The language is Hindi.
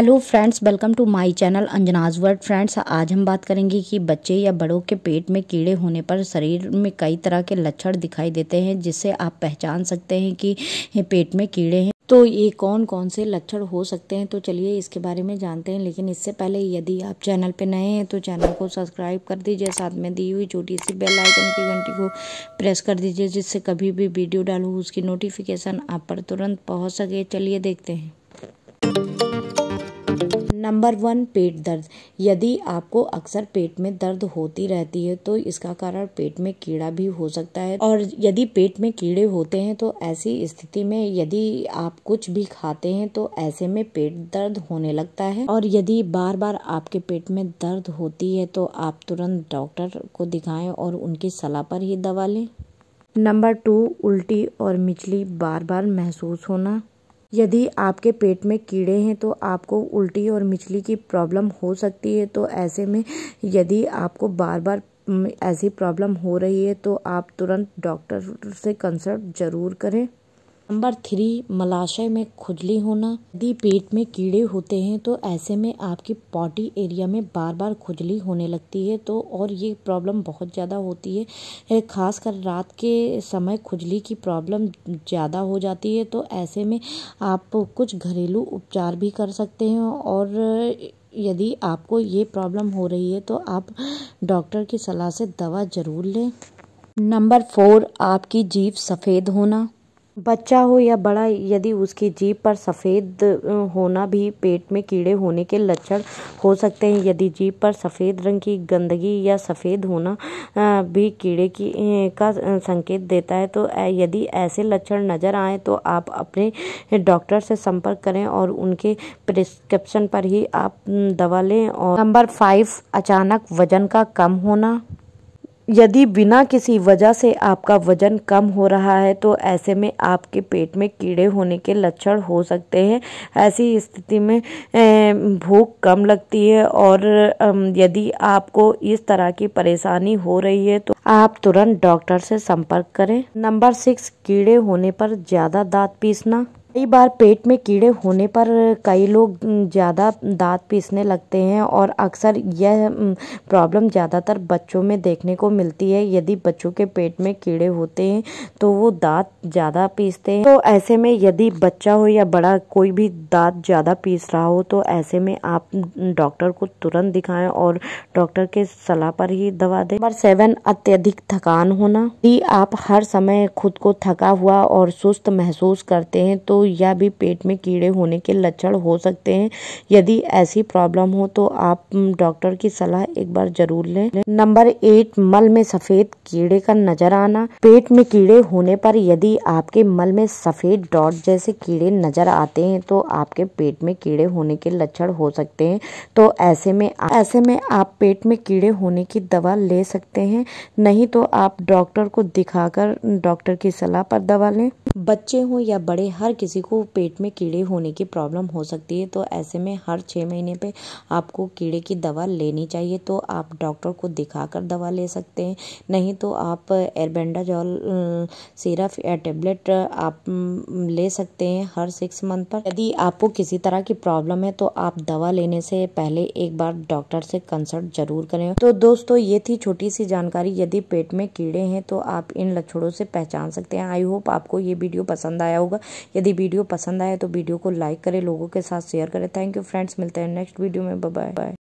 hello friends welcome to my channel Anjana's world friends आज हम बात करेंगे कि बच्चे या बड़ों के पेट में कीड़े होने पर शरीर में कई तरह के लक्षण दिखाई देते हैं जिससे आप पहचान सकते हैं कि पेट में कीड़े हैं तो ये कौन कौन से लक्षण हो सकते हैं तो चलिए इसके बारे में जानते हैं लेकिन इससे पहले यदि आप चैनल पर नए हैं तो चैनल को सब्सक्राइब कर दीजिए साथ में दी हुई छोटी सी बेल आइकन की घंटी को प्रेस कर दीजिए जिससे कभी भी वीडियो डालूँ उसकी नोटिफिकेशन आप पर तुरंत पहुँच सके चलिए देखते हैं नंबर वन पेट दर्द यदि आपको अक्सर पेट में दर्द होती रहती है तो इसका कारण पेट में कीड़ा भी हो सकता है और यदि पेट में कीड़े होते हैं तो ऐसी स्थिति में यदि आप कुछ भी खाते हैं तो ऐसे में पेट दर्द होने लगता है और यदि बार बार आपके पेट में दर्द होती है तो आप तुरंत डॉक्टर को दिखाएं और उनकी सलाह पर ही दवा लें नंबर टू उल्टी और मिचली बार बार महसूस होना यदि आपके पेट में कीड़े हैं तो आपको उल्टी और मिचली की प्रॉब्लम हो सकती है तो ऐसे में यदि आपको बार बार ऐसी प्रॉब्लम हो रही है तो आप तुरंत डॉक्टर से कंसल्ट ज़रूर करें नंबर थ्री मलाशय में खुजली होना यदि पेट में कीड़े होते हैं तो ऐसे में आपकी पॉटी एरिया में बार बार खुजली होने लगती है तो और ये प्रॉब्लम बहुत ज़्यादा होती है खासकर रात के समय खुजली की प्रॉब्लम ज़्यादा हो जाती है तो ऐसे में आप कुछ घरेलू उपचार भी कर सकते हैं और यदि आपको ये प्रॉब्लम हो रही है तो आप डॉक्टर की सलाह से दवा ज़रूर लें नंबर फोर आपकी जीभ सफ़ेद होना बच्चा हो या बड़ा यदि उसकी जीप पर सफ़ेद होना भी पेट में कीड़े होने के लक्षण हो सकते हैं यदि जीप पर सफ़ेद रंग की गंदगी या सफ़ेद होना भी कीड़े की का संकेत देता है तो यदि ऐसे लक्षण नज़र आए तो आप अपने डॉक्टर से संपर्क करें और उनके प्रिस्क्रिप्शन पर ही आप दवा लें और नंबर फाइव अचानक वज़न का कम होना यदि बिना किसी वजह से आपका वजन कम हो रहा है तो ऐसे में आपके पेट में कीड़े होने के लक्षण हो सकते हैं ऐसी स्थिति में भूख कम लगती है और यदि आपको इस तरह की परेशानी हो रही है तो आप तुरंत डॉक्टर से संपर्क करें नंबर सिक्स कीड़े होने पर ज़्यादा दांत पीसना कई बार पेट में कीड़े होने पर कई लोग ज़्यादा दांत पीसने लगते हैं और अक्सर यह प्रॉब्लम ज़्यादातर बच्चों में देखने को मिलती है यदि बच्चों के पेट में कीड़े होते हैं तो वो दांत ज़्यादा पीसते हैं तो ऐसे में यदि बच्चा हो या बड़ा कोई भी दांत ज़्यादा पीस रहा हो तो ऐसे में आप डॉक्टर को तुरंत दिखाएँ और डॉक्टर के सलाह पर ही दवा दें नंबर सेवन अत्यधिक थकान होना यदि आप हर समय खुद को थका हुआ और सुस्त महसूस करते हैं तो या भी पेट में कीड़े होने के लक्षण हो सकते हैं यदि ऐसी प्रॉब्लम हो तो आप डॉक्टर की सलाह एक बार जरूर लें नंबर एट मल में सफेद कीड़े का नजर आना पेट में कीड़े होने पर यदि आपके मल में सफेद डॉट जैसे कीड़े नजर आते हैं तो आपके पेट में कीड़े होने के लक्षण हो सकते हैं तो ऐसे में ऐसे में आप पेट में कीड़े होने की दवा ले सकते हैं नहीं तो आप डॉक्टर को दिखाकर डॉक्टर की सलाह पर दवा लें बच्चे हों या बड़े हर किसी को पेट में कीड़े होने की प्रॉब्लम हो सकती है तो ऐसे में हर छः महीने पे आपको कीड़े की दवा लेनी चाहिए तो आप डॉक्टर को दिखाकर दवा ले सकते हैं नहीं तो आप एरबेंडाजॉल सिरप या टेबलेट आप ले सकते हैं हर सिक्स मंथ पर यदि आपको किसी तरह की प्रॉब्लम है तो आप दवा लेने से पहले एक बार डॉक्टर से कंसल्ट जरूर करें तो दोस्तों ये थी छोटी सी जानकारी यदि पेट में कीड़े हैं तो आप इन लक्षणों से पहचान सकते हैं आई होप आपको ये वीडियो पसंद आया होगा यदि वीडियो पसंद आया तो वीडियो को लाइक करें लोगों के साथ शेयर करें थैंक यू फ्रेंड्स मिलते हैं नेक्स्ट वीडियो में बाय बाय